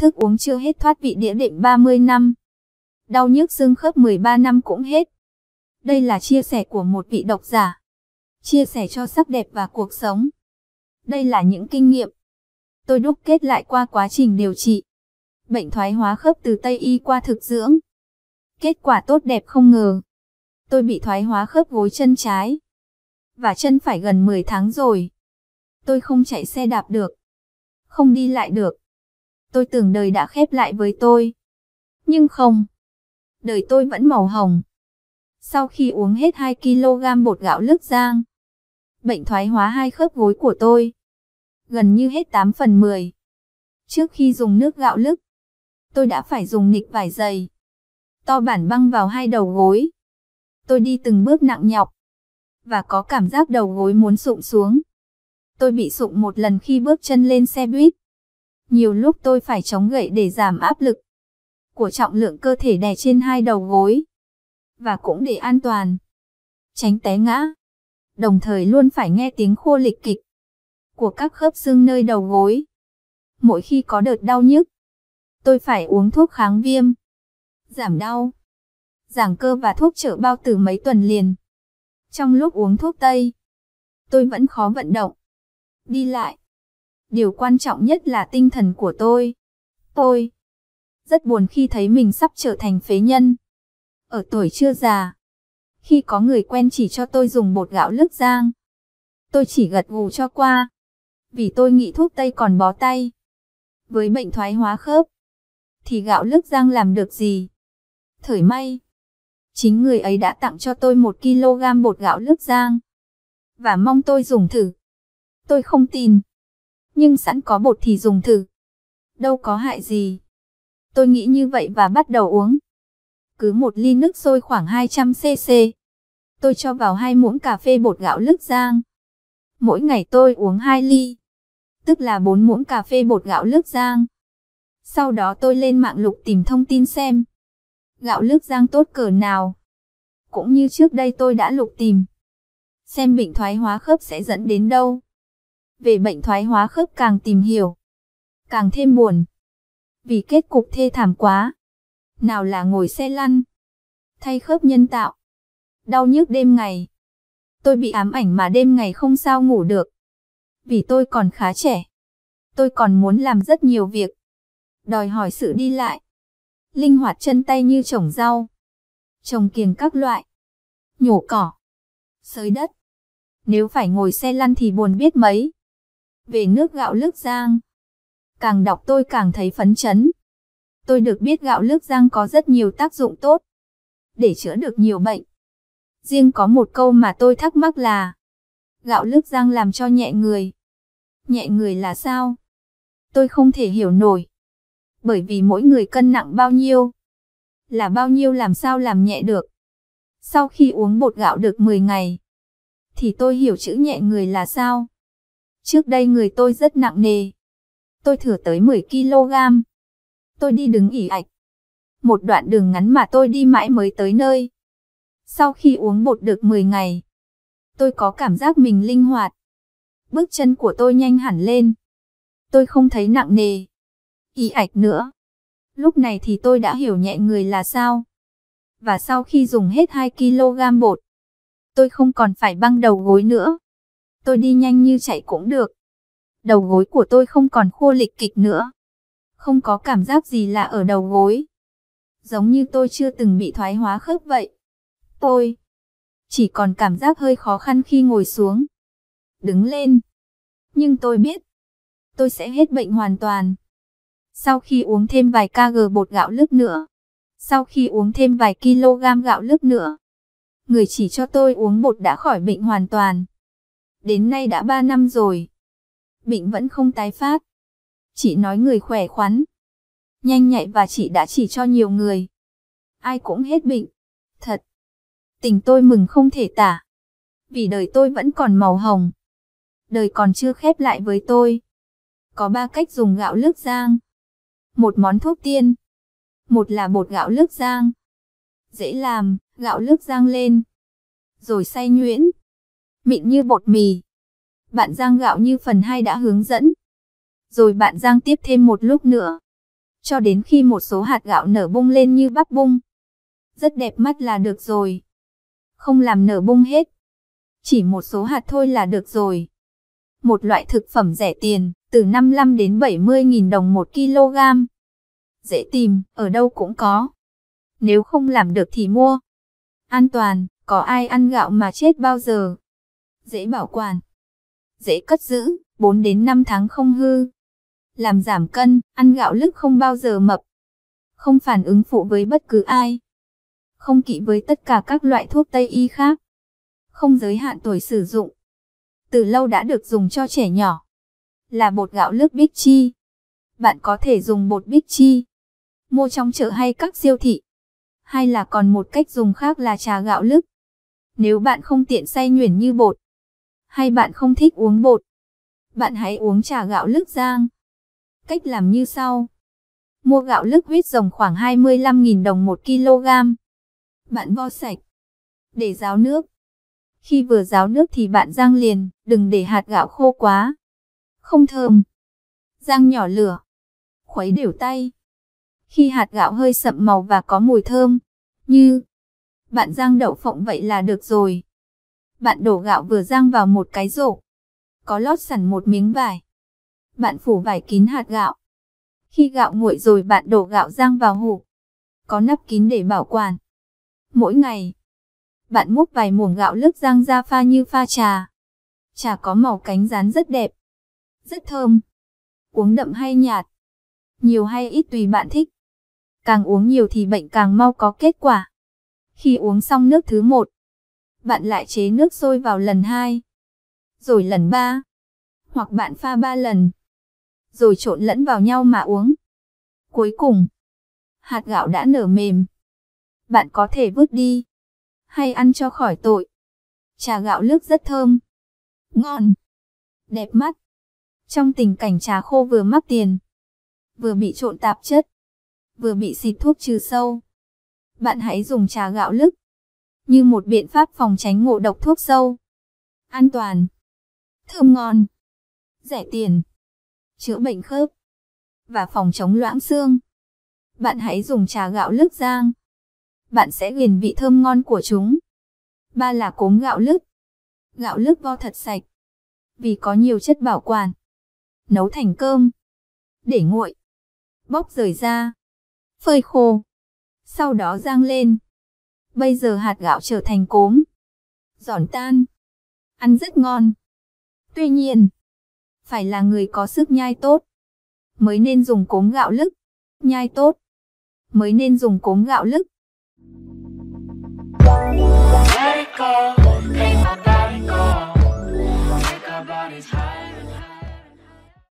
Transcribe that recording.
thức uống chưa hết thoát vị địa đệm 30 năm. Đau nhức xương khớp 13 năm cũng hết. Đây là chia sẻ của một vị độc giả. Chia sẻ cho sắc đẹp và cuộc sống. Đây là những kinh nghiệm tôi đúc kết lại qua quá trình điều trị. Bệnh thoái hóa khớp từ Tây Y qua thực dưỡng. Kết quả tốt đẹp không ngờ. Tôi bị thoái hóa khớp gối chân trái. Và chân phải gần 10 tháng rồi. Tôi không chạy xe đạp được. Không đi lại được tôi tưởng đời đã khép lại với tôi. Nhưng không, đời tôi vẫn màu hồng. Sau khi uống hết 2 kg bột gạo lức giang, bệnh thoái hóa hai khớp gối của tôi gần như hết 8 phần 10. Trước khi dùng nước gạo lức, tôi đã phải dùng nịch vải dày, to bản băng vào hai đầu gối. Tôi đi từng bước nặng nhọc và có cảm giác đầu gối muốn sụng xuống. Tôi bị sụng một lần khi bước chân lên xe buýt. Nhiều lúc tôi phải chống gậy để giảm áp lực của trọng lượng cơ thể đè trên hai đầu gối. Và cũng để an toàn. Tránh té ngã. Đồng thời luôn phải nghe tiếng khô lịch kịch của các khớp xương nơi đầu gối. Mỗi khi có đợt đau nhức, tôi phải uống thuốc kháng viêm, giảm đau, giảm cơ và thuốc trợ bao tử mấy tuần liền. Trong lúc uống thuốc Tây, tôi vẫn khó vận động, đi lại, Điều quan trọng nhất là tinh thần của tôi. Tôi rất buồn khi thấy mình sắp trở thành phế nhân. Ở tuổi chưa già, khi có người quen chỉ cho tôi dùng bột gạo lức giang, tôi chỉ gật gù cho qua, vì tôi nghĩ thuốc tây còn bó tay. Với bệnh thoái hóa khớp, thì gạo lức giang làm được gì? Thời may, chính người ấy đã tặng cho tôi một kg bột gạo lức giang, và mong tôi dùng thử. Tôi không tin nhưng sẵn có bột thì dùng thử. Đâu có hại gì. Tôi nghĩ như vậy và bắt đầu uống. Cứ một ly nước sôi khoảng 200cc. Tôi cho vào hai muỗng cà phê bột gạo lức rang. Mỗi ngày tôi uống 2 ly, tức là 4 muỗng cà phê bột gạo lức rang. Sau đó tôi lên mạng lục tìm thông tin xem. Gạo lức rang tốt cỡ nào? Cũng như trước đây tôi đã lục tìm. Xem bệnh thoái hóa khớp sẽ dẫn đến đâu? về bệnh thoái hóa khớp càng tìm hiểu, càng thêm buồn. Vì kết cục thê thảm quá. Nào là ngồi xe lăn, thay khớp nhân tạo, đau nhức đêm ngày. Tôi bị ám ảnh mà đêm ngày không sao ngủ được. Vì tôi còn khá trẻ. Tôi còn muốn làm rất nhiều việc. Đòi hỏi sự đi lại. Linh hoạt chân tay như trồng rau. Trồng kiềng các loại. Nhổ cỏ. Sới đất. Nếu phải ngồi xe lăn thì buồn biết mấy về nước gạo Lức Giang. Càng đọc tôi càng thấy phấn chấn. Tôi được biết gạo Lức Giang có rất nhiều tác dụng tốt để chữa được nhiều bệnh. Riêng có một câu mà tôi thắc mắc là gạo Lức Giang làm cho nhẹ người. Nhẹ người là sao? Tôi không thể hiểu nổi. Bởi vì mỗi người cân nặng bao nhiêu là bao nhiêu làm sao làm nhẹ được. Sau khi uống bột gạo được 10 ngày thì tôi hiểu chữ nhẹ người là sao. Trước đây người tôi rất nặng nề. Tôi thửa tới 10kg. Tôi đi đứng ỉ ạch. Một đoạn đường ngắn mà tôi đi mãi mới tới nơi. Sau khi uống bột được 10 ngày, tôi có cảm giác mình linh hoạt. Bước chân của tôi nhanh hẳn lên. Tôi không thấy nặng nề. Ý ạch nữa. Lúc này thì tôi đã hiểu nhẹ người là sao. Và sau khi dùng hết 2kg bột, tôi không còn phải băng đầu gối nữa tôi đi nhanh như chạy cũng được. Đầu gối của tôi không còn khô lịch kịch nữa. Không có cảm giác gì lạ ở đầu gối. Giống như tôi chưa từng bị thoái hóa khớp vậy. Tôi chỉ còn cảm giác hơi khó khăn khi ngồi xuống. Đứng lên. Nhưng tôi biết, tôi sẽ hết bệnh hoàn toàn. Sau khi uống thêm vài kg bột gạo lứt nữa, sau khi uống thêm vài kg gạo lứt nữa, người chỉ cho tôi uống bột đã khỏi bệnh hoàn toàn. Đến nay đã 3 năm rồi. Bệnh vẫn không tái phát. Chị nói người khỏe khoắn. Nhanh nhạy và chị đã chỉ cho nhiều người. Ai cũng hết bệnh. Thật. Tình tôi mừng không thể tả. Vì đời tôi vẫn còn màu hồng. Đời còn chưa khép lại với tôi. Có ba cách dùng gạo lức giang. Một món thuốc tiên. Một là bột gạo lức giang. Dễ làm, gạo lức giang lên. Rồi xay nhuyễn, mịn như bột mì. Bạn rang gạo như phần 2 đã hướng dẫn. Rồi bạn rang tiếp thêm một lúc nữa. Cho đến khi một số hạt gạo nở bung lên như bắp bung. Rất đẹp mắt là được rồi. Không làm nở bung hết. Chỉ một số hạt thôi là được rồi. Một loại thực phẩm rẻ tiền, từ 55 đến 70 nghìn đồng 1 kg. Dễ tìm, ở đâu cũng có. Nếu không làm được thì mua. An toàn, có ai ăn gạo mà chết bao giờ? dễ bảo quản, dễ cất giữ, 4 đến 5 tháng không hư. Làm giảm cân, ăn gạo lứt không bao giờ mập. Không phản ứng phụ với bất cứ ai. Không kỵ với tất cả các loại thuốc Tây y khác. Không giới hạn tuổi sử dụng. Từ lâu đã được dùng cho trẻ nhỏ. Là bột gạo lứt Big Chi. Bạn có thể dùng bột Big Chi. Mua trong chợ hay các siêu thị. Hay là còn một cách dùng khác là trà gạo lứt. Nếu bạn không tiện xay nhuyễn như bột, hay bạn không thích uống bột. Bạn hãy uống trà gạo lứt rang. Cách làm như sau. Mua gạo lứt huyết rồng khoảng 25.000 đồng 1 kg. Bạn vo sạch. Để ráo nước. Khi vừa ráo nước thì bạn rang liền, đừng để hạt gạo khô quá. Không thơm. Rang nhỏ lửa. Khuấy đều tay. Khi hạt gạo hơi sậm màu và có mùi thơm, như bạn rang đậu phộng vậy là được rồi. Bạn đổ gạo vừa rang vào một cái rổ. Có lót sẵn một miếng vải. Bạn phủ vải kín hạt gạo. Khi gạo nguội rồi bạn đổ gạo rang vào hũ. Có nắp kín để bảo quản. Mỗi ngày, bạn múc vài muỗng gạo lứt rang ra pha như pha trà. Trà có màu cánh rán rất đẹp, rất thơm. Uống đậm hay nhạt, nhiều hay ít tùy bạn thích. Càng uống nhiều thì bệnh càng mau có kết quả. Khi uống xong nước thứ một, bạn lại chế nước sôi vào lần hai, rồi lần ba, hoặc bạn pha ba lần, rồi trộn lẫn vào nhau mà uống. Cuối cùng, hạt gạo đã nở mềm. Bạn có thể vứt đi, hay ăn cho khỏi tội. Trà gạo lức rất thơm, ngon, đẹp mắt. Trong tình cảnh trà khô vừa mắc tiền, vừa bị trộn tạp chất, vừa bị xịt thuốc trừ sâu. Bạn hãy dùng trà gạo lức như một biện pháp phòng tránh ngộ độc thuốc sâu. An toàn, thơm ngon, rẻ tiền, chữa bệnh khớp và phòng chống loãng xương. Bạn hãy dùng trà gạo lứt rang. Bạn sẽ ghiền vị thơm ngon của chúng. Ba là cốm gạo lứt. Gạo lứt vo thật sạch. Vì có nhiều chất bảo quản. Nấu thành cơm. Để nguội. Bóc rời ra. Phơi khô. Sau đó rang lên. Bây giờ hạt gạo trở thành cốm. Giòn tan. Ăn rất ngon. Tuy nhiên, phải là người có sức nhai tốt. Mới nên dùng cốm gạo lức. Nhai tốt. Mới nên dùng cốm gạo lức. Take off, take my body off. Take our bodies high.